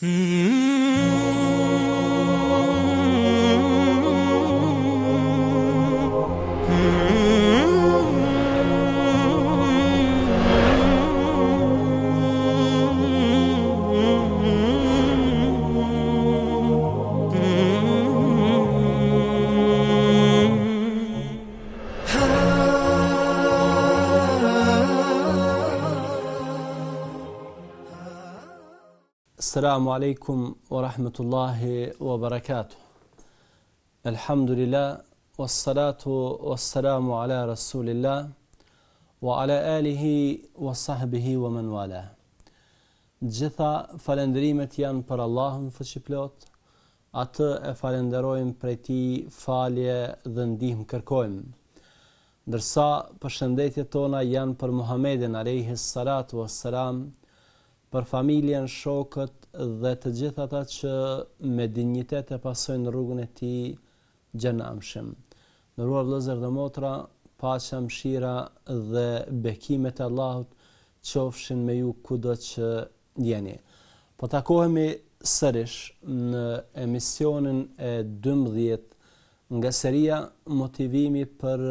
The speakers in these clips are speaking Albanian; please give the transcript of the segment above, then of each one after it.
嗯。Assalamu alaikum wa rahmetullahi wa barakatuh. Alhamdulillah, wa salatu wa salamu ala rasulillah, wa ala alihi wa sahbihi wa man wala. Gjitha falendrimet janë për Allahum fëshiplot, atë e falenderojmë për ti falje dhe ndihmë kërkojmë. Ndërsa për shëndetje tona janë për Muhammedin alaihi salatu wa salam, për familjen, shokët dhe të gjithë ata që me dinjitet e pasojnë rrugën e ti gjenamshim. Në ruar lëzër dhe motra, pasha mshira dhe bekimet e Allahut qofshin me ju kudo që njeni. Po takohemi sërish në emisionin e 12 nga seria motivimi për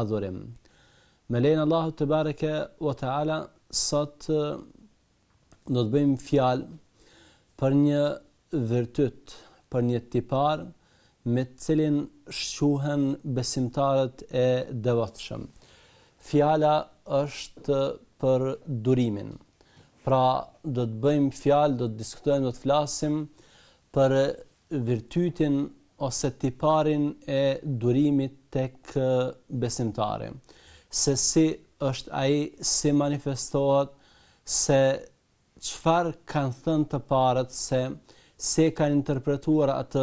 adhurim. Me lejnë Allahut të bareke o ta'ala, ala, sot në të bëjmë fjalë për një vërtyt, për një tipar me të cilin shquhen besimtarët e devatëshëm. Fjala është për durimin. Pra, do të bëjmë fjalë, do të diskutojmë, do të flasim për virtytin ose tiparin e durimit tek besimtari. Se si është ai si manifestohet se qëfar kanë thënë të parët se se kanë interpretuar atë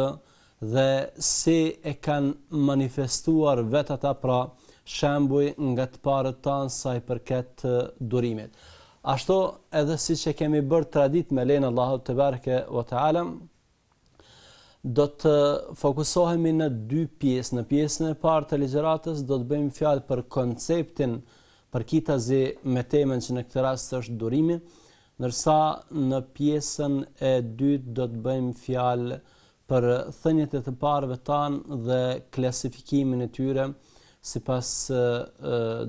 dhe se e kanë manifestuar vetë ata pra shembuj nga të parët tanë sa i përket durimit. Ashto edhe si që kemi bërë tradit me lene Allahot të berke o të alëm, do të fokusohemi në dy pjesë. Në pjesën e parë të ligjeratës do të bëjmë fjalë për konceptin për kitazi me temën që në këtë rast është durimi, Nërsa në pjesën e dytë do të bëjmë fjalë për thënjët e të parëve tanë dhe klasifikimin e tyre si pas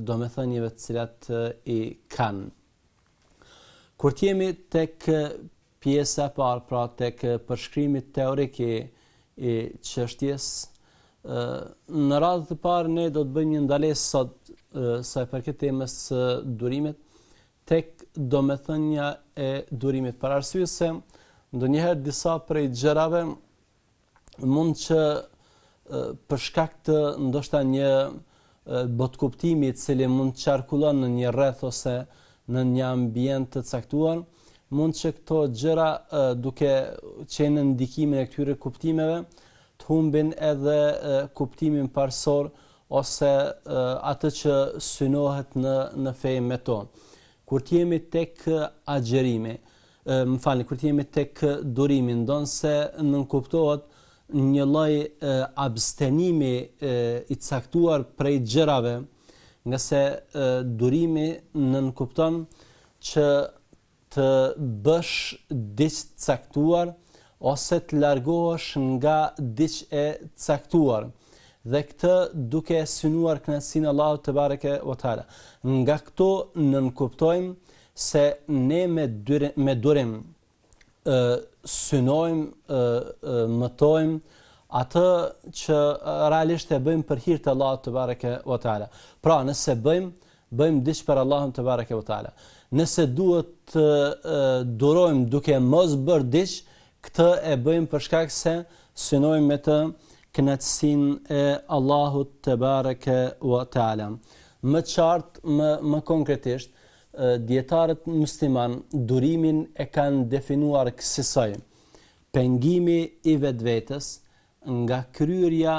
do me thënjëve të cilat i kanë. Kur jemi të kë pjesë e parë, pra të kë përshkrimit teoriki i qështjes, në radhë të parë ne do të bëjmë një ndalesë sot sa e përketemës durimit, tek do me thënja e durimit për arsye se ndo njëherë disa prej gjërave mund që përshkak të ndoshta një botkuptimi cili mund të qarkullon në një rreth ose në një ambient të caktuar, mund që këto gjëra duke qenë në ndikimin e këtyre kuptimeve të humbin edhe kuptimin parsor ose atë që synohet në, në me tonë kur të jemi tek agjerimi, më falni, kur të jemi tek durimi, ndonse nënkuptohet një lloj abstenimi i caktuar prej gjërave, nga se durimi nënkupton që të bësh diç caktuar ose të largohesh nga diqë e caktuar dhe këtë duke synuar kënaqësinë e Allahut te bareke o taala. Nga këto ne se ne me dyre, me durim ë synojmë ë mëtojmë atë që realisht e bëjmë për hir të Allahut te bareke o taala. Pra nëse bëjmë bëjmë diç për Allahun te bareke o taala. Nëse duhet të durojmë duke mos bërë diç, këtë e bëjmë për shkak se synojmë me të kënaqësin e Allahut të bareke wa ta'ala. Më qartë, më, më konkretisht, djetarët musliman durimin e kanë definuar kësisoj, pengimi i vetë vetës nga kryrja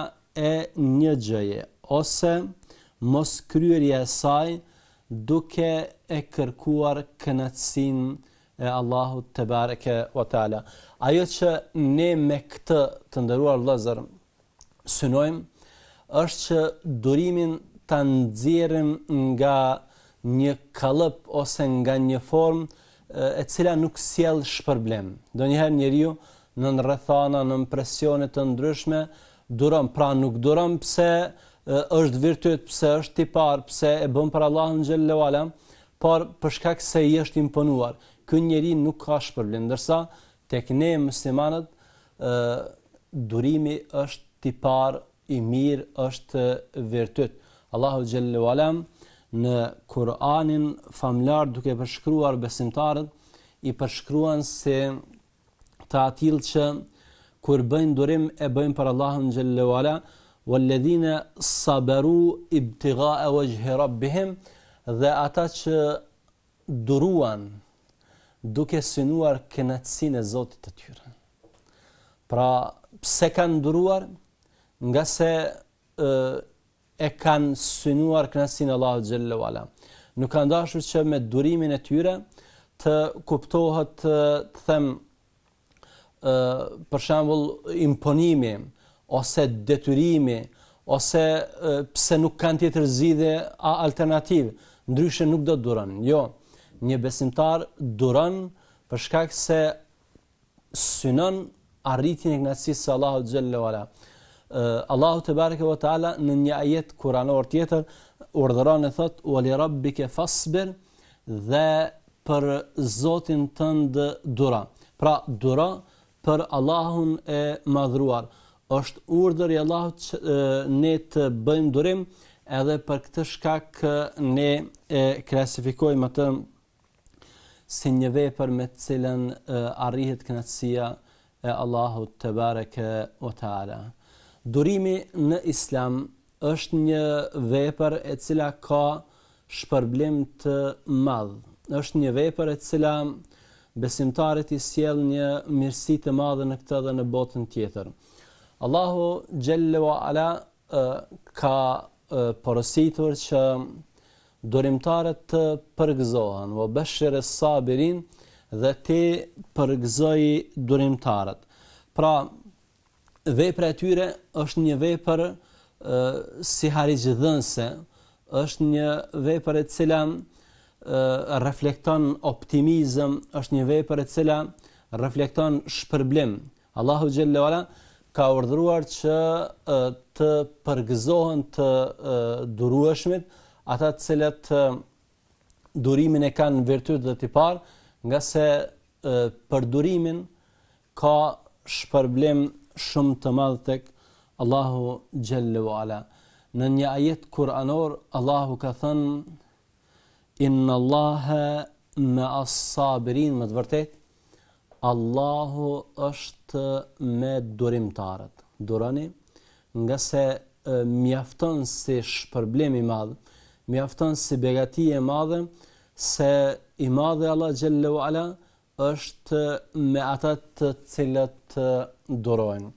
e një gjëje, ose mos kryrja e saj duke e kërkuar kënaqësin e Allahut të bareke wa ta'ala. Ajo që ne me këtë të ndëruar lëzërë, synojmë, është që durimin të nëzirëm nga një kalëp ose nga një formë e cila nuk sjellë shpërblem. Do njëherë njëri ju në në rëthana, në presionit të ndryshme, duram, pra nuk duram pse është virtuit, pse është tipar, pse e bëm për Allah në gjellë levala, por përshkak se i është imponuar. Kënë njëri nuk ka shpërblem, ndërsa tek ne mëslimanët, durimi është ti par i mirë është virtyt. Allahu xhallahu alam në Kur'anin famlar duke përshkruar besimtarët i përshkruan se ta atill që kur bëjnë durim e bëjnë për Allahun xhallahu ala walladhina sabaru ibtigha'a wajhi rabbihim dhe ata që duruan duke synuar kënaqësinë e Zotit të tyre. Pra, pse kanë duruar? nga se e kanë synuar kënaqësinë e Allahut xhallahu ala. Nuk kanë dashur që me durimin e tyre të kuptohet të, them ë për shembull imponimi ose detyrimi ose pse nuk kanë tjetër zgjidhje a alternativë. Ndryshe nuk do të Jo, një besimtar duron për shkak se synon arritjen e kënaqësisë së Allahut xhallahu ala. Allahu te bareke ve taala në një ajet kuranor tjetër urdhëron e thot wali rabbike fasbir dhe për Zotin tënd dura. Pra dura për Allahun e madhruar është urdhër i Allahut ne të bëjmë durim edhe për këtë shkak ne e klasifikojmë atë si një vepër me të cilën arrihet kënaqësia e Allahut te bareke ve taala. Durimi në Islam është një vepër e cila ka shpërblim të madh. Është një vepër e cila besimtarët i sjell një mirësi të madhe në këtë dhe në botën tjetër. Allahu xhellahu ala ka porositur që durimtarët të përgëzohen, wa bashir as-sabirin dhe ti përgëzoi durimtarët. Pra, vepra e tyre është një vepër si harizhdhënse, është një vepër e cila e, reflekton optimizëm, është një vepër e cila reflekton shpërblim. Allahu xhallahu ala ka urdhëruar që të përgëzohen të durueshmit, ata të cilët durimin e kanë virtyt dhe të parë, nga se për durimin ka shpërblim shumë të madhë tek Allahu Gjellu Ala. Në një ajet kuranor, Allahu ka thënë, inë Allahe me asabirin, më të vërtet, Allahu është me durimtarët. Durani, nga se mjafton si shpërblemi madhë, mjafton si begati e madhë, se i madhe Allah Gjellu Ala është me atat të cilët durojnë.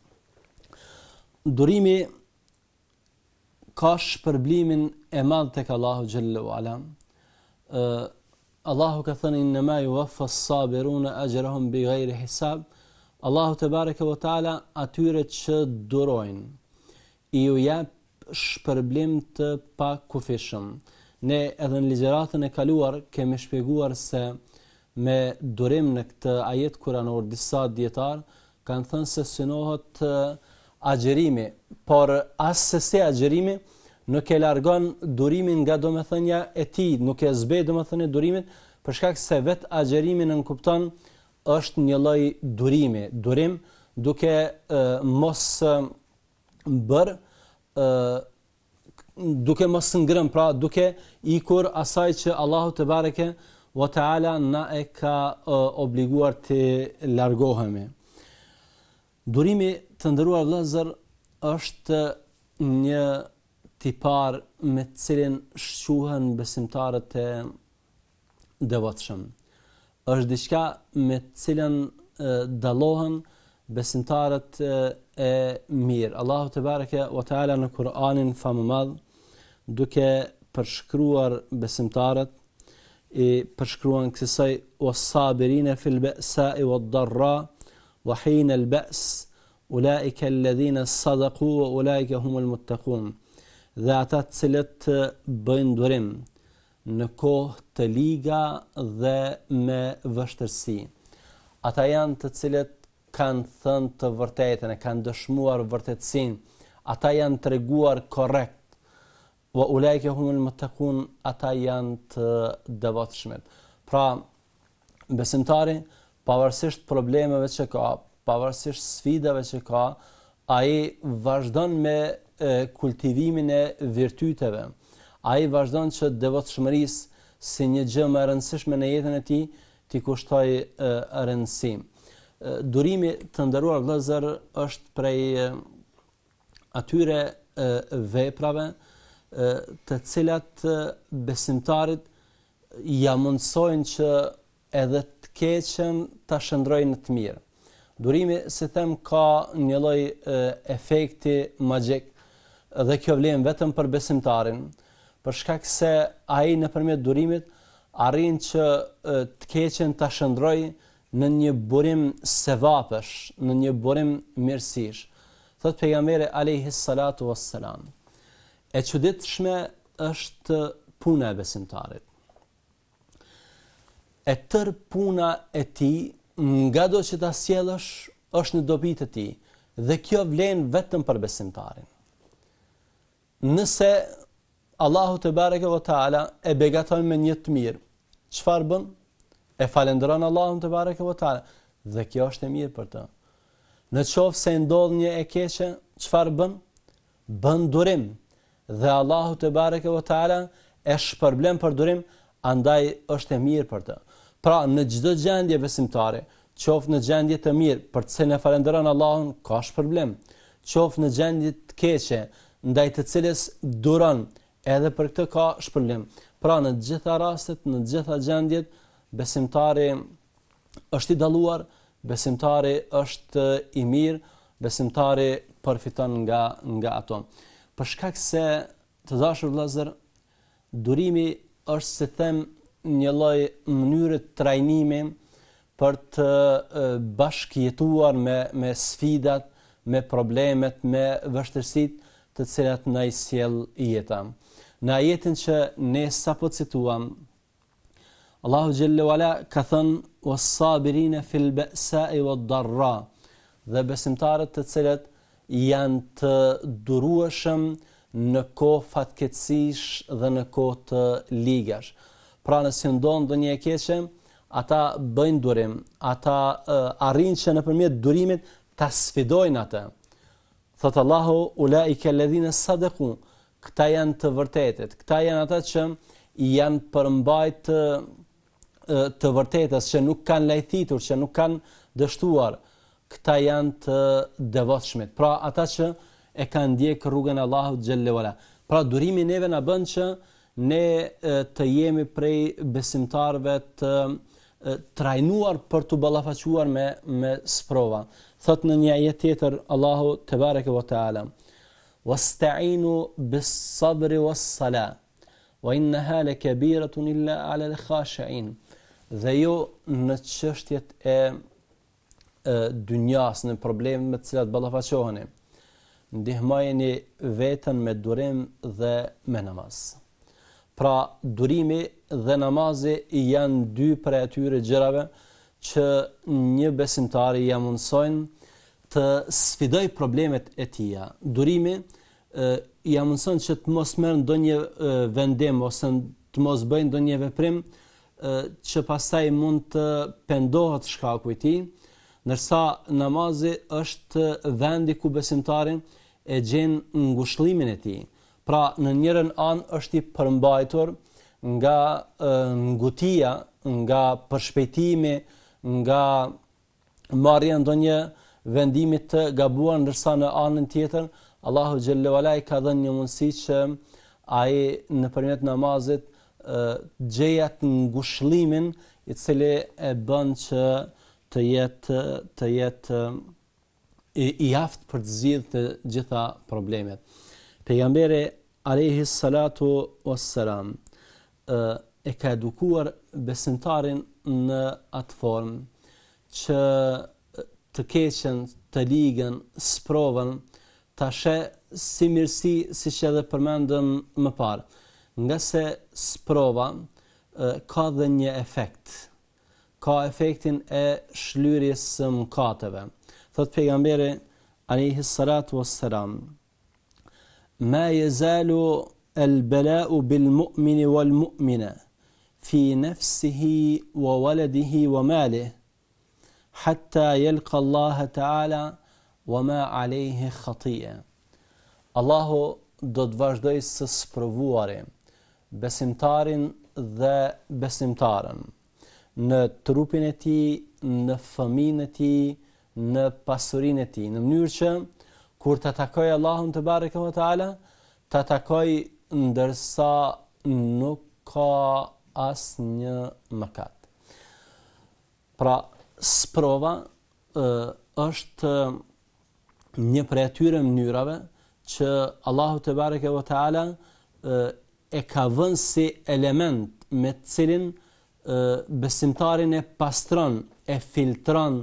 Durimi ka shpërblimin e madh tek Allahu xhallahu ala. Uh, Allahu ka thënë inna ma yuwaffa në sabiruna ajrahum bighayri hisab. Allahu te barek e taala atyre që durojnë i ju jep shpërblim të pakufishëm. Ne edhe në ligjëratën e kaluar kemi shpjeguar se me durim në këtë ajet kuranor disa djetarë, kanë thënë se synohet agjerimi, por asë se se agjerimi nuk e largon durimin nga do me thënja e ti, nuk e zbej do me thënja durimin, përshkak se vetë agjerimi në nënkupton është një loj durimi, durim duke mos e, bërë, duke mos ngrën pra duke ikur asaj që Allahu te bareke wa taala na e ka obliguar të largohemi Durimi të ndëruar lëzër është një tipar me të cilin shquhen besimtarët e devotshëm. Është diçka me të cilën dallohen besimtarët e mirë. Allahu te bareke wa ta'ala në Kur'anin madhë, duke përshkruar besimtarët i përshkruan se sa wasabirina fil ba'sa wa dharra wa hina ba's ulaika alladhina sadaqu ulaika hum muttaqun dha ata cilet durim në kohë të liga dhe me ata janë të cilet kanë thënë të vërtetën e kanë dëshmuar vërtetësin, ata janë treguar korrekt wa ulaika hum muttaqun ata janë të devotshmit pra besimtari pavarësisht problemeve që ka, pavarësisht sfidave që ka, a i vazhdon me kultivimin e virtyteve, a i vazhdon që devot shmëris si një gjë më rëndësishme në jetën e ti, ti kushtoj rëndësim. Durimi të ndëruar vëzër është prej atyre veprave të cilat besimtarit ja mundsojnë që edhe keqen ta shëndrojnë të mirë. Durimi, si them, ka një lloj efekti magjik dhe kjo vlen vetëm për besimtarin, për shkak se ai nëpërmjet durimit arrin që të keqen ta shëndrojë në një burim sevapesh, në një burim mirësish. Thot pejgamberi alayhi salatu wassalam. E çuditshme është puna e besimtarit e tër puna e ti nga do që ta sjelësh është në dobit e ti dhe kjo vlen vetëm për besimtarin nëse Allahu të bareke vë taala e begaton me një të mirë qëfar bën e falendron Allahu të bareke vë taala dhe kjo është e mirë për të në qofë se ndodhë një e keqe qëfar bën bën durim dhe Allahu të bareke vë taala e shpërblem për durim andaj është e mirë për të Pra në çdo gjendje besimtare, qoftë në gjendje të mirë, për të se në falenderon Allahun, ka as problem. Qoftë në gjendje të keqe, ndaj të cilës duron, edhe për këtë ka shpëllim. Pra në të gjitha rastet, në të gjitha gjendjet, besimtari është i dalluar, besimtari është i mirë, besimtari përfiton nga nga ato. Për shkak se të dashur vëllezër, durimi është se them një loj mënyrë të trajnimi për të bashkjetuar me, me sfidat, me problemet, me vështërsit të cilat në i sjell jetëa. Në ajetin që ne sapo cituam, Allahu Gjellu Ala ka thënë, o sabirin e filbe sa darra, dhe besimtarët të cilat janë të durueshëm në kohë fatkecish dhe në kohë të ligash. Pra në sindon dhe një e keqe, ata bëjnë durim, ata uh, arrinë që në përmjet durimit të sfidojnë atë. Thotë Allahu, ula i ke sa dhe ku, këta janë të vërtetet, këta janë ata që janë përmbajt të, të vërtetës, që nuk kanë lajthitur, që nuk kanë dështuar, këta janë të devotshmet. Pra ata që e kanë ndjekë rrugën e Allahut xhallahu ala. Pra durimi neve na bën që ne të jemi prej besimtarve të trajnuar për të ballafaquar me me sprova. Thot në një ajet tjetër Allahu te bareke ve teala: "Wasta'inu bis-sabri was-salah, wa innaha lakabiratun illa 'ala al-khashi'in." Dhe jo në çështjet e, e dynjas, në problemet me të cilat ballafaqoheni. Ndihmojeni veten me durim dhe me namaz. Pra durimi dhe namazi janë dy prej atyre gjërave që një besimtar i mundsojnë të sfidoj problemet e tij. Durimi i mëson që të mos merr ndonjë vendim ose të mos do ndonjë veprim që pastaj mund të pendohet shkaku i tij, ndërsa namazi është vendi ku besimtari e gjen ngushëllimin e tij. Pra në njërën anë është i përmbajtur nga ngutia, nga përshpejtimi, nga marrja ndonjë vendimi të gabuar ndërsa në anën tjetër Allahu xhallahu alai ka dhe një mundësi që ai nëpërmjet namazit gjejat ngushëllimin i cili e bën që të jetë të jetë i aft për të zidhë të gjitha problemet. Pejgamberi alayhi salatu wassalam e ka edukuar besimtarin në atë formë që të keqen, të ligën, sprovën, të ashe si mirësi si që edhe përmendëm më parë. Nga se sprova ka dhe një efekt, ka efektin e shlyrisë më kateve. Thotë pejgamberi, anihi Salatu o ما يزال البلاء بالمؤمن والمؤمنة في نفسه وولده وماله حتى يلقى الله تعالى وما عليه خطيئة الله دوت واجدوي سسبروواري بسمتارن ذا بسمتارن نتروبينتي نفامينتي نباسورينتي نمنيرشا kur të takoj Allahun të barë këmë të ala, të takoj ndërsa nuk ka asë një mëkat. Pra, sprova është një prej atyre mënyrave që Allahu të barë këmë të ala e ka vënë si element me cilin besimtarin e pastron, e filtron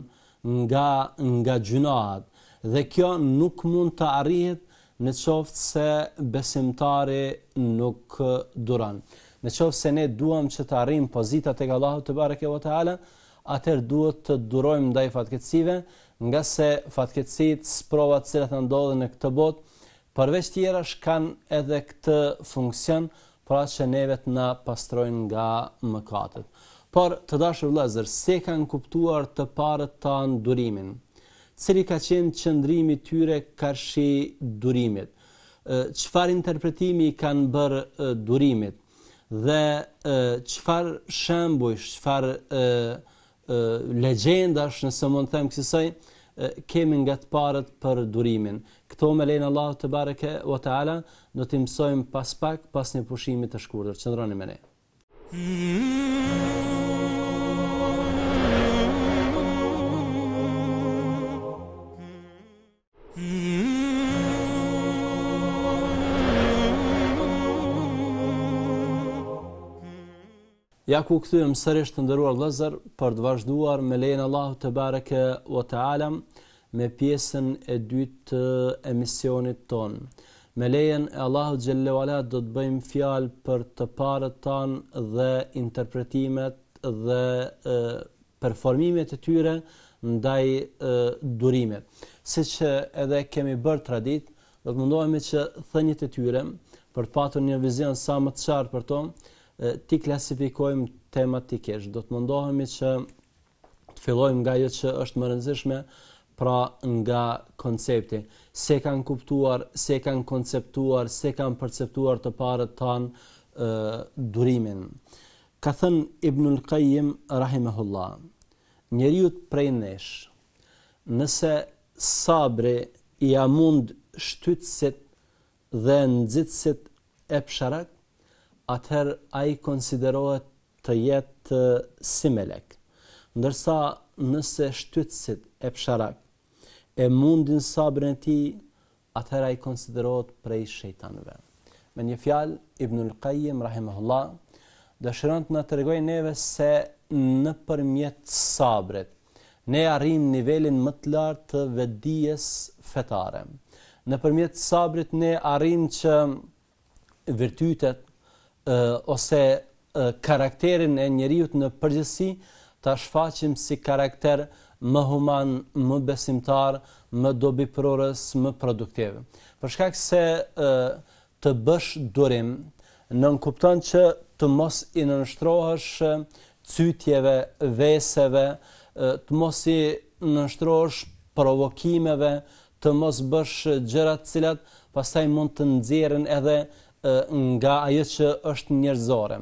nga, nga gjunaatë dhe kjo nuk mund të arrihet në qoftë se besimtari nuk duran. Në qoftë se ne duham që të arrim pozitat e ka Allahu të bare kjo të halë, atër duhet të durojmë ndaj fatkecive, nga se fatkecit, sprovat cilat në ndodhe në këtë bot, përveç tjera shkan edhe këtë funksion, pra që nevet në pastrojnë nga mëkatët. Por të dashë vlezër, se kanë kuptuar të parët të ndurimin, cili ka qenë qëndrimi tyre kërshi durimit, qëfar interpretimi kanë bërë durimit, dhe qëfar shëmbush, qëfar legjendash, nëse mund të themë kësisaj, kemi nga të parët për durimin. Këto me lejnë Allah të bareke o të ala, në të imësojmë pas pak, pas një pushimit të shkurëtër. Qëndroni me ne. Mm -hmm. Ja ku këthujem sërish të ndëruar lëzër për të vazhduar me lejnë Allahu të bareke o të alam me pjesën e dytë të emisionit tonë. Me lejen e Allahu Gjellewalat do të bëjmë fjalë për të parët tanë dhe interpretimet dhe e, performimet e tyre ndaj e, durime. Si që edhe kemi bërë tradit, do të mundohemi që thënjit e tyre për të patur një vizion sa më të qarë për tonë, ti klasifikojmë tematikisht. Do të mundohemi që të fillojmë nga jetë që është më rëndësishme, pra nga koncepti. Se kanë kuptuar, se kanë konceptuar, se kanë perceptuar të parët tanë durimin. Ka thënë Ibnul Qajim, Rahimehullah, njëriut prej nesh, nëse sabre i amund shtytësit dhe nëzitsit e psharak, atëherë a i konsiderohet të jetë si melek. Ndërsa nëse shtytësit e psharak e mundin sabrën e ti, atëherë a i konsiderohet prej shejtanëve. Me një fjalë, Ibnul Qajim, Rahimahullah, dëshërën të në të regoj neve se në përmjet sabrët, ne arrim nivelin më të lartë të vedijes fetare. Në përmjet sabrit, ne arrim që vërtytet, ose karakterin e njeriu në përgjithësi ta shfaqim si karakter më human, më besimtar, më dobiproporës, më produktiv. Për shkak se të bësh durim, nënkupton që të mos i nënshtrohesh cytjeve veseve, të mos i nënshtrosh provokimeve, të mos bësh gjëra të cilat pastaj mund të nxjerrën edhe nga ajo që është njerëzore.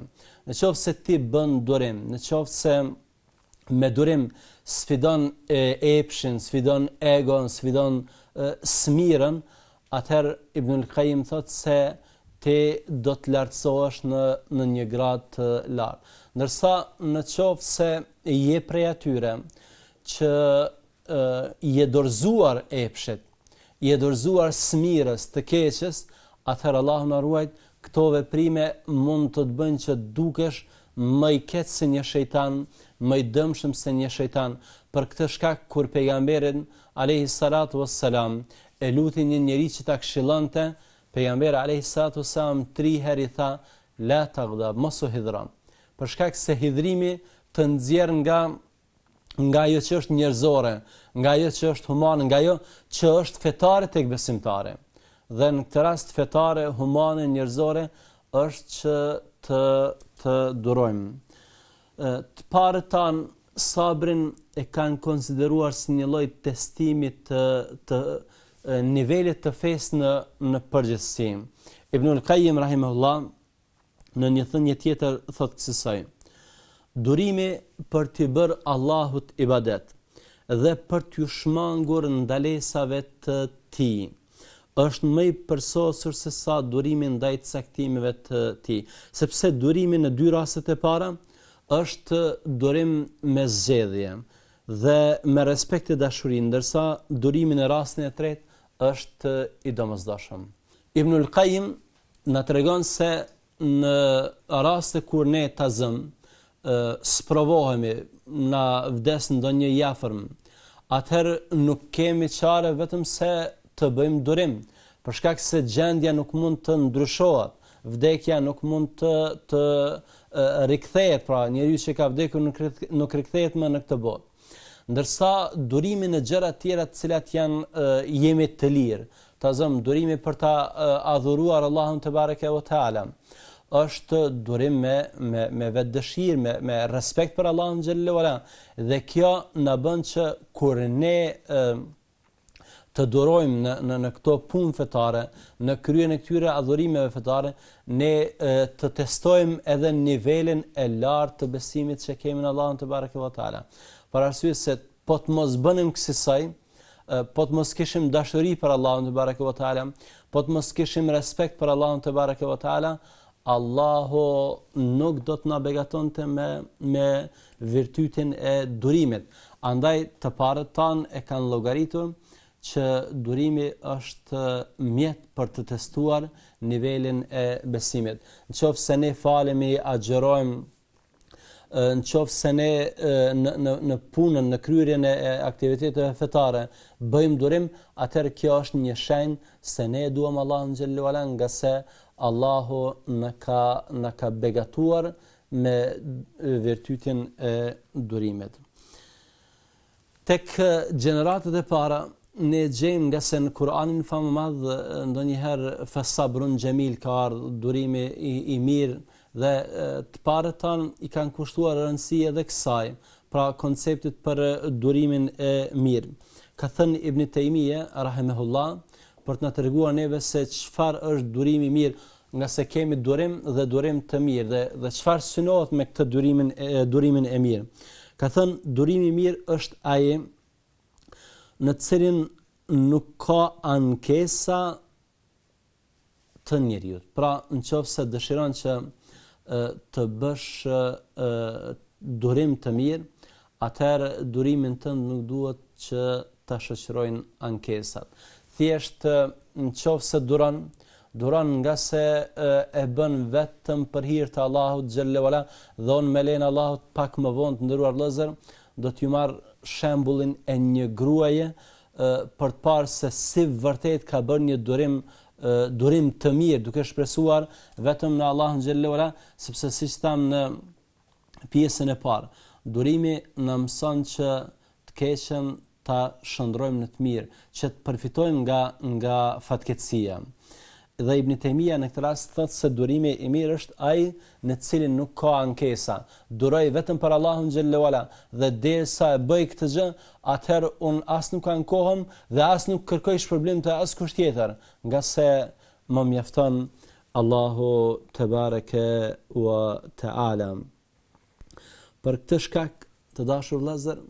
Në qovë se ti bën durim, në qovë se me durim sfidon e epshin, sfidon egon, sfidon e, smiren, atëherë Ibnul qayyim thotë se ti do të lartësohesh në, në një gradë të lartë. Nërsa në qovë se je prej atyre që e, je dorzuar epshit, je dorzuar smires të keqës, atëherë Allahu na ruaj, këto veprime mund të të bëjnë që dukesh më i ketë se një shejtan, më i dëmshëm se një shejtan. Për këtë shkak kur pejgamberin alayhi salatu wassalam e lutin një njerëz që ta këshillonte, pejgamberi alayhi salatu wassalam 3 herë i tha la taghdab mos u hidhron. Për shkak se hidhrimi të nxjerr nga nga ajo që është njerëzore, nga ajo që është human, nga ajo që është fetare tek besimtarët dhe në këtë rast fetare, humane, njërzore, është që të, të durojmë. Të pare tanë, sabrin e kanë konsideruar si një lloj testimit të, të nivellit të fesë në, në përgjithsim. Ibnul Kajim, Rahim Allah, në një thënie tjetër, thotë kësisaj, durimi për të bërë Allahut ibadet, dhe për të shmangur në dalesave të ti, është më i përsosur se sa durimi ndaj caktimeve të tij, sepse durimi në dy rastet e para është durim me zgjedhje dhe me respekt të dashurisë, ndërsa durimi në rastin e tretë është i domosdoshëm. Ibnul Qayyim na tregon se në raste kur ne ta zëm, sprovohemi na vdes ndonjë afërm, atëherë nuk kemi çare vetëm se të bëjmë durim, për shkak se gjendja nuk mund të ndryshohet, vdekja nuk mund të të rikthehet, pra njeriu që ka vdekur nuk nuk rikthehet më në këtë botë. Ndërsa durimi në gjëra të tjera të cilat janë jemi të lirë, ta zëm durimi për ta adhuruar Allahun te bareke o alam, është durim me me me vetë dëshirë me me respekt për Allahun xhallahu ala dhe kjo na bën që kur ne të durojmë në, në, në këto punë fetare, në kryen e këtyre adhurimeve fetare, ne e, të testojmë edhe nivelin e lartë të besimit që kemi në Allahën të barë këva tala. Par arsye se po të mos bënim kësisaj, po të mos kishim dashëri për Allahën të barë këva po të mos kishim respekt për Allahën të barë këva Allahu nuk do të na të me me virtytin e durimit. Andaj të parët tan e kanë llogaritur që durimi është mjet për të testuar nivelin e besimit. Në qofë se ne falemi, agjerojmë, në qofë se ne në, në, në punën, në kryrën e aktivitetet e fetare, bëjmë durim, atër kjo është një shenjë se ne duham Allah në gjelluarën nga se Allahu në ka, në ka begatuar me vërtytin e durimit. Tek gjeneratet e para, ne gjejmë nga se në Kur'anin famë më madhë, ndo njëherë fesabrun gjemil ka ardhë, durimi i, i mirë, dhe të pare tanë i kanë kushtuar rëndësi edhe kësaj, pra konceptit për durimin e mirë. Ka thënë Ibn Tejmije, Rahimehullah, për të në të reguar neve se qëfar është durimi mirë, nga se kemi durim dhe durim të mirë, dhe, dhe qëfar synohet me këtë durimin, e, durimin e mirë. Ka thënë, durimi mirë është aje, në cilin nuk ka ankesa të njeriut. Pra, në qofë se dëshiran që të bësh durim të mirë, atëherë durimin të nuk duhet që të shëqërojnë ankesat. Thjeshtë në qofë se duran, duran nga se e bën vetëm për hirë të Allahut gjëllevala, dhonë me lenë Allahut pak më vonë në ruar lëzër, do t'ju marë shembulin e një gruaje për të parë se si vërtet ka bërë një durim durim të mirë duke shpresuar vetëm në Allahun gjellora, sepse siç tham në pjesën e parë, durimi na mëson që të keqen ta shndrojmë në të mirë, që të përfitojmë nga nga fatkeqësia dhe Ibn Taymija në këtë rast thotë se durimi i mirë është ai në të cilin nuk ka ankesa. Duroj vetëm për Allahun xhallahu ala dhe derisa e bëj këtë gjë, atëherë un as nuk kam kohëm dhe as nuk kërkoj shpërblim të askush tjetër, nga se më mjafton Allahu te bareke wa taala. Për këtë shkak të dashur vëllezër,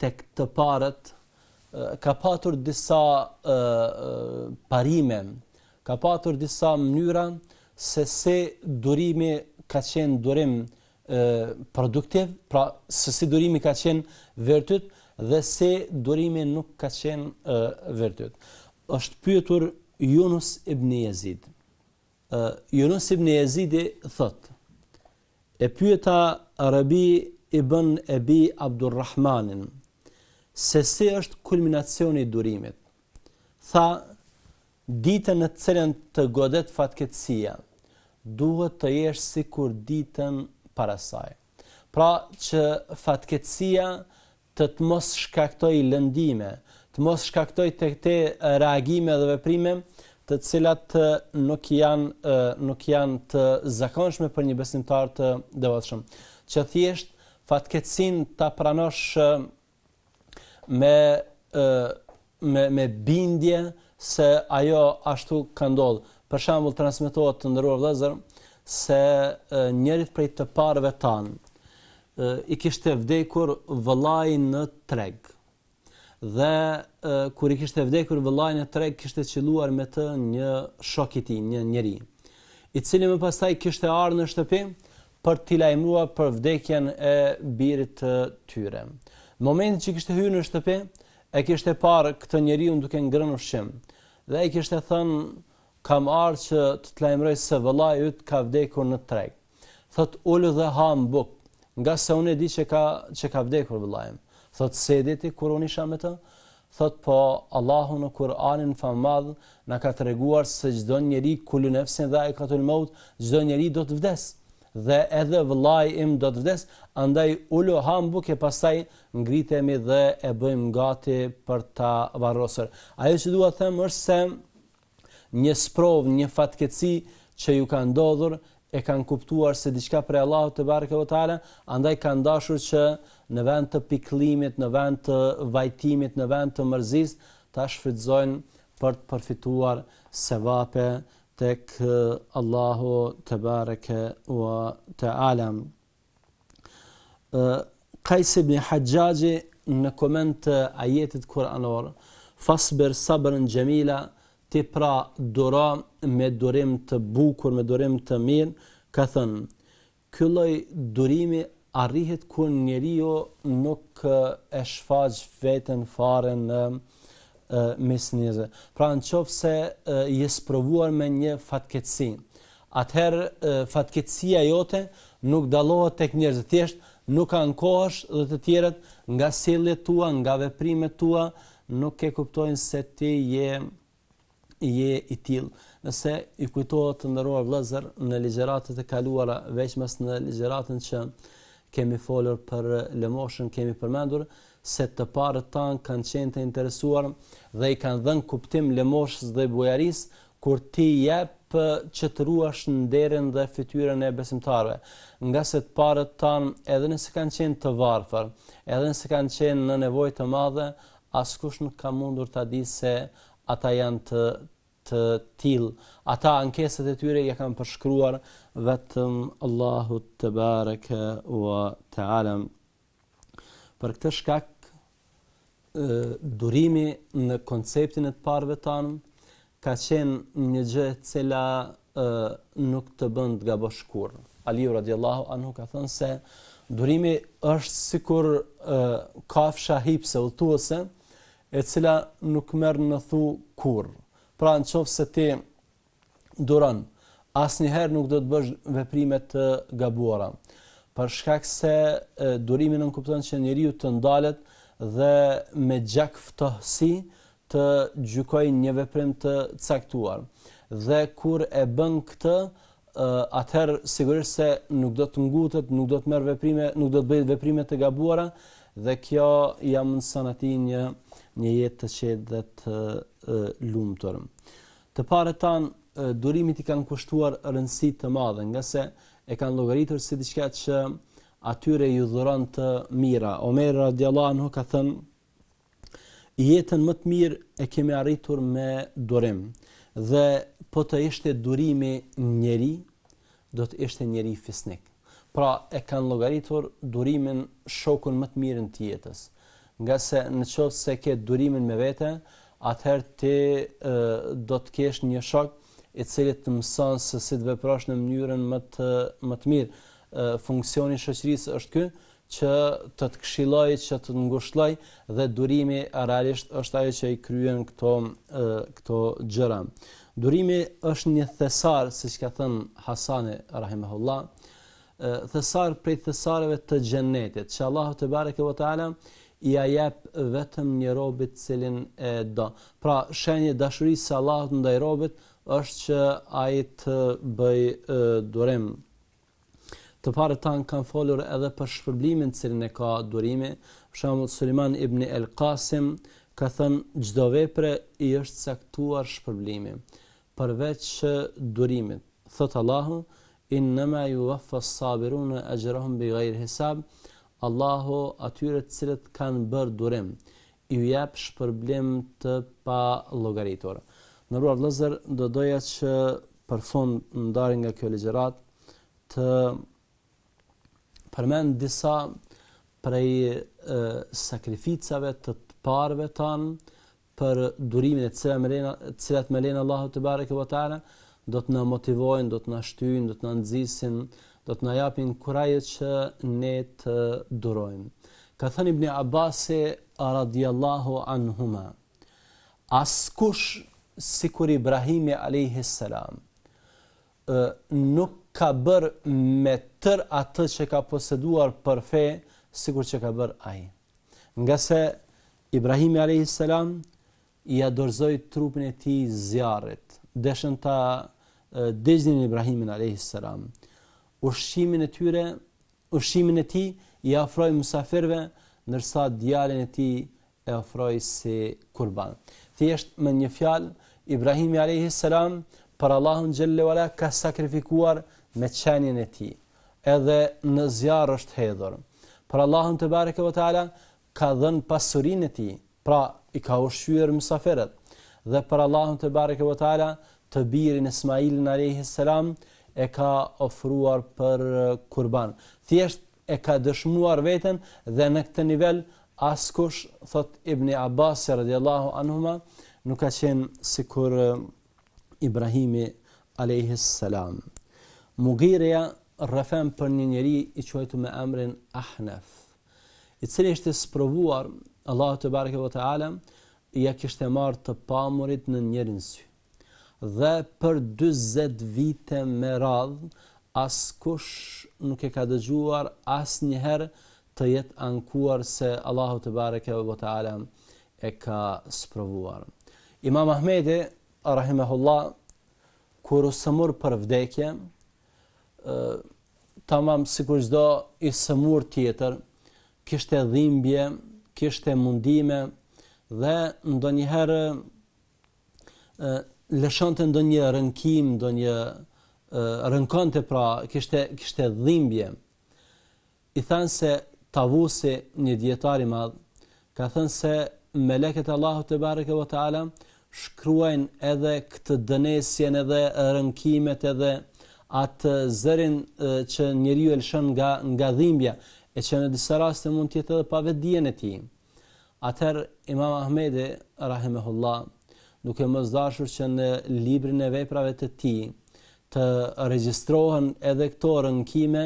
tek të parët ka patur disa parime ka patur disa mënyra se se durimi ka qenë durim e, produktiv, pra se si durimi ka qenë vërtyt dhe se durimi nuk ka qenë vërtyt. është pyetur Yunus ibn Jezid. E, Yunus ibn Jezid i thot, e pyeta Rabi ibn Ebi Abdurrahmanin, se se është kulminacioni durimit. Tha ditën në cilën të godet fatkeqësia, duhet të jesh sikur ditën para saj. Pra që fatkeqësia të të mos shkaktoj lëndime, të mos shkaktoj të këte reagime dhe veprime, të cilat nuk janë, nuk janë të zakonshme për një besimtar të devotëshëm. Që thjesht, fatkecin të pranosh me, me, me bindje, se ajo ashtu ka ndodhur. Për shembull transmetohet të ndërruar vëzër, se njëri prej të parëve tan i kishte vdekur vëllai në treg. Dhe kur i kishte vdekur vëllai në treg kishte çeluar me të një shok i tij, një njeri, i cili më pasaj kishte ardhur në shtëpi për t'i lajmëruar për vdekjen e birit të tyre. Në momentin që kishte hyrë në shtëpi, e kishte parë këtë njeriu duke ngrënë ushqim dhe i kishte thënë kam ardhur që të të lajmëroj se vëllai yt ka vdekur në treg. Thot ullë dhe ha në buk, nga se unë e di që ka që ka vdekur vëllai Thot se di ti kur unisha me të? Thot po Allahu në Kur'anin famadh na ka treguar se çdo njeri kulunefsin dhe ai katul maut, çdo njeri do të vdesë dhe edhe vëllai im do të vdes, andaj ulo ham buke pastaj ngritemi dhe e bëjmë gati për ta varrosur. Ajo që dua të them është se një sprov, një fatkeçi që ju ka ndodhur e kanë kuptuar se diçka për Allahu te bareke o andaj kanë dashur që në vend të pikëllimit, në vend të vajtimit, në vend të mërzisë, ta shfrytëzojnë për të përfituar sevape tek eh, Allahu te bareke wa te alam eh, Qais ibn Hajjaji në koment ajetit kuranor fasber sabrën gjemila ti pra dora me dorim të bukur me dorim të mirë, ka thënë, kylloj dorimi arrihet kur njeri jo nuk eh, e shfaq vetën farën në mes njerëzve. Pra në qofë se jesë provuar me një fatkeci. Atëherë fatkecia jote nuk dalohet tek njerëzit thjesht, nuk ka kohësh dhe të tjerët nga sjelljet tua, nga veprimet tua nuk e kuptojnë se ti je je i till. Nëse i kujtohet të ndëruar vëllezër në ligjeratët e kaluara, veçmas në ligjëratën që kemi folur për lëmoshën, kemi përmendur se të parët tanë kanë qenë të interesuar dhe i kanë dhenë kuptim lëmoshës dhe bujaris kur ti jepë që të ruash në derin dhe fityren e besimtarve. Nga se të parët tanë edhe nëse kanë qenë të varfër, edhe nëse kanë qenë në nevoj të madhe, askush nuk ka mundur të adi se ata janë të, të tilë. Ata ankeset e tyre ja kanë përshkruar vetëm Allahu të bareke wa të alem. Për këtë shkak, durimi në konceptin e të parëve tanë, ka qenë një gjë cila nuk të bënd nga bëshkur. Aliu radiallahu anu ka thënë se durimi është si kur e, kafsha hipse u tuese, e cila nuk merë në thu kur. Pra në qofë se ti duran, asë njëherë nuk do të bësh veprimet gabuara. Për shkak se durimin në kuptën që njëriju të ndalet, e, dhe me gjak të gjykoj një veprim të caktuar. Dhe kur e bën këtë, atëherë sigurisht se nuk do të ngutet, nuk do të merr veprime, nuk do të bëj veprime të gabuara dhe kjo jam në sanati një një jetë të qetë dhe të lumtur. Të parë tan durimit i kanë kushtuar rëndësi të madhe, nga se e kanë llogaritur si diçka që atyre ju dhuron të mira. Omer radiallahu anhu ka thënë jetën më të mirë e kemi arritur me durim. Dhe po të ishte durimi njëri, do të ishte njëri fisnik. Pra e kanë llogaritur durimin shokun më të mirë në jetës. Nga se në qovë se ke durimin me vete, atëherë ti do të kesh një shok i cilit të mësën se si të veprash në mënyrën më të, më të mirë funksioni shoqërisë është ky që të të këshilloj, që të të ngushtloj dhe durimi realisht është ajo që i kryen këto këto gjëra. Durimi është një thesar, siç ka thënë Hasani rahimahullah, thesar prej thesareve të xhennetit, që Allahu te bareke ve teala i jep vetëm një robit cilin e do. Pra, shenje dashurisë të ndaj robit është që ai të bëj durim të parë tanë kanë folur edhe për shpërblimin të cilin e ka durimi, për shumë të ibn El Qasim, ka thënë gjdo vepre i është saktuar shpërblimi, përveç durimit. Thëtë Allahu, in nëma ju vëffës sabiru në e gjërohëm bi gajrë hesab, Allahu atyre të cilët kanë bërë durim, i vjep shpërblim të pa logaritorë. Në ruar lëzër, do doja që për fund në darin nga kjo legjerat, të përmend disa prej sakrificave të parëve tanë për durimin e cilat me lena Allahu të barek e vëtare, do të në motivojnë, do të në shtyjnë, do të në nxisin, do të në japin kurajet që ne të durojnë. Ka thënë Ibni Abasi, radiallahu anhuma, askush si kur Ibrahimi a.s. nuk ka bër me tër atë që ka poseduar për fe, sikur që ka bër ai. Nga se Ibrahimi alayhis salam i ia dorëzoi trupin e tij zjarrit, dëshën ta dëgjnin Ibrahimin alayhis salam. Ushqimin e tyre, ushqimin e tij i afroj musafirve, ndërsa djalin e tij e afroj si qurban. Thjesht me një fjalë Ibrahimi alayhis salam për Allahun xhellahu ala ka sakrifikuar me qenin e ti, edhe në zjarë është hedhur. Për Allahën të barek e vëtala, ka dhenë pasurin e ti, pra i ka ushqyër mësaferet, dhe për Allahën të barek e vëtala, të birin Ismailin a.s. e ka ofruar për kurban. Thjesht e ka dëshmuar veten dhe në këtë nivel, askush, thot Ibni Abbas radiallahu anhuma, nuk ka qenë si kur Ibrahimi a.s. Mugireja rrëfem për një njeri i qojtu me emrin Ahnef. I cilë ishte sprovuar, Allah të barëke vëtë alem, i ja kishte e marë të pamurit në njërin sy. Dhe për 20 vite me radh, as kush nuk e ka dëgjuar as njëherë të jetë ankuar se Allah të barëke vëtë alem e ka sprovuar. Imam Ahmedi, rahimehullah, kur u sëmur për vdekje, tamam si kur zdo i sëmur tjetër, kishte dhimbje, kishte mundime, dhe ndo njëherë të ndo një rënkim, ndo një rënkante pra, kishte, kishte dhimbje. I thanë se tavusi një djetari madhë, ka thënë se me leket Allahu të barëke vëtë alam, shkruajnë edhe këtë dënesjen edhe rënkimet edhe atë zërin që njeriu e lëshon nga nga dhimbja e që në disa raste mund të jetë edhe pa dijen e tij. Atëherë Imam Ahmedi rahimahullah duke mos dashur që në librin e veprave të tij të regjistrohen edhe këto rënkime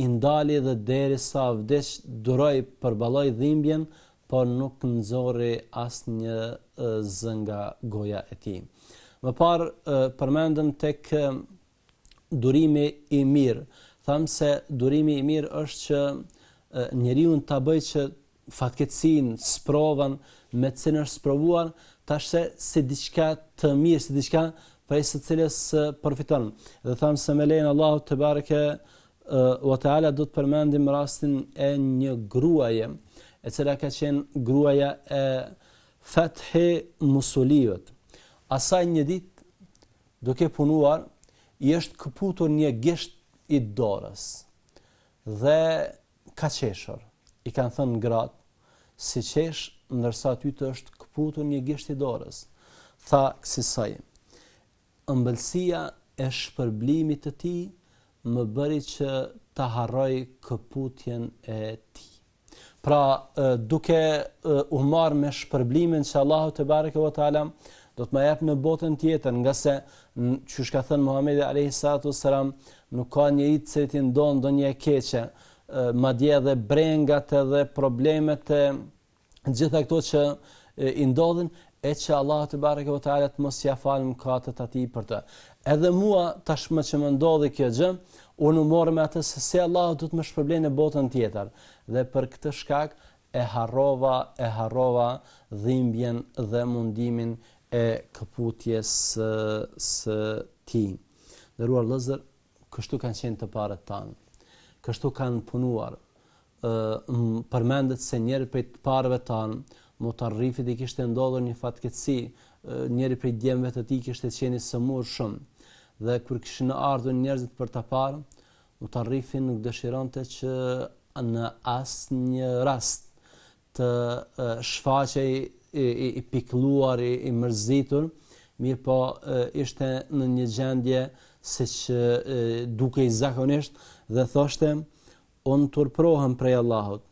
i ndali dhe deri sa vdes duroj për balloj dhimbjen, por nuk nxorri as një zë nga goja e tij. Më parë përmendëm tek durimi i mirë. Thamë se durimi i mirë është që njeri unë të bëj që fatkecin, sprovan, me cilën është sprovuan, ta si diçka të mirë, si diçka për e së cilës përfiton. Dhe thamë se me lejnë Allahu të bareke, uh, o ala do të përmendim rastin e një gruaje, e cila ka qenë gruaja e fethe Musuliot. Asaj një ditë, duke punuar, i është këputur një gisht i dorës dhe ka qeshur. I kanë thënë gratë, si qeshë ndërsa ty të është këputur një gisht i dorës. Tha kësisaj, ëmbëlsia e shpërblimit të ti më bëri që të harroj këputjen e ti. Pra, duke u marrë me shpërblimin që Allahu të barëke vëtë alam, do të më jepë në botën tjetër, nga se që shka thënë Muhammedi Alehi Sallatu Sëram, nuk ka një i të se ti ndonë do një keqe, ma dje dhe brengat edhe problemet e gjitha këto që i ndodhin, e që Allah të barek e vëtajlet mos ja falë më katët ati për të. Edhe mua tashme që më ndodhi kjo gjë, unë morë me atës se Allah du të më shpërblej në botën tjetër. Dhe për këtë shkak, e harrova, e harrova dhimbjen dhe mundimin e këputjes së ti. Dhe ruar lëzër, kështu kanë qenë të parët tanë, kështu kanë punuar, përmendet se njerë për të parëve tanë, mu të i kishtë e ndodhur një fatkeci, njerë për djemëve të ti kishtë e qeni së murë shumë, dhe kërë kishtë në ardhë njerëzit për të parë, mu të nuk dëshiron të që në asë një rast, të shfaqej i, i pikluar, i, i mërzitur, mirë po e, ishte në një gjendje se që e, duke i zakonisht dhe thoshte, unë turprohem prej Allahot,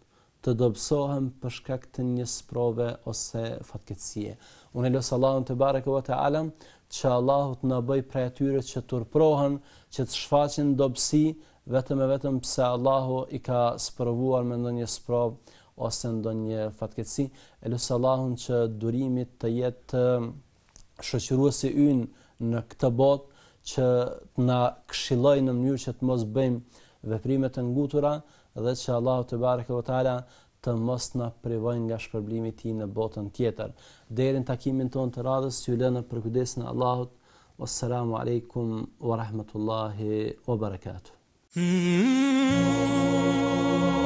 të dobësohem përshka këtë një sprove ose fatkecije. Unë e losë Allahot të bare këva e alam, që Allahot në bëj prej atyre që turprohen, që të shfaqin dobësi, vetëm e vetëm pëse Allahu i ka sprovuar me në një sprove, ose ndonjë do një e lësë Allahun që durimit të jetë um, shoqëruesi ynë në këtë botë, që të na këshiloj në mënyrë që të mos bëjmë veprime të ngutura, dhe që Allahu të barë këtë tala, të mos na privojë nga shpërblimi i tij në botën tjetër. Deri në takimin ton të radhës, ju lënë për kujdesin e Allahut. Assalamu alaikum wa rahmatullahi wa barakatuh. Hmm.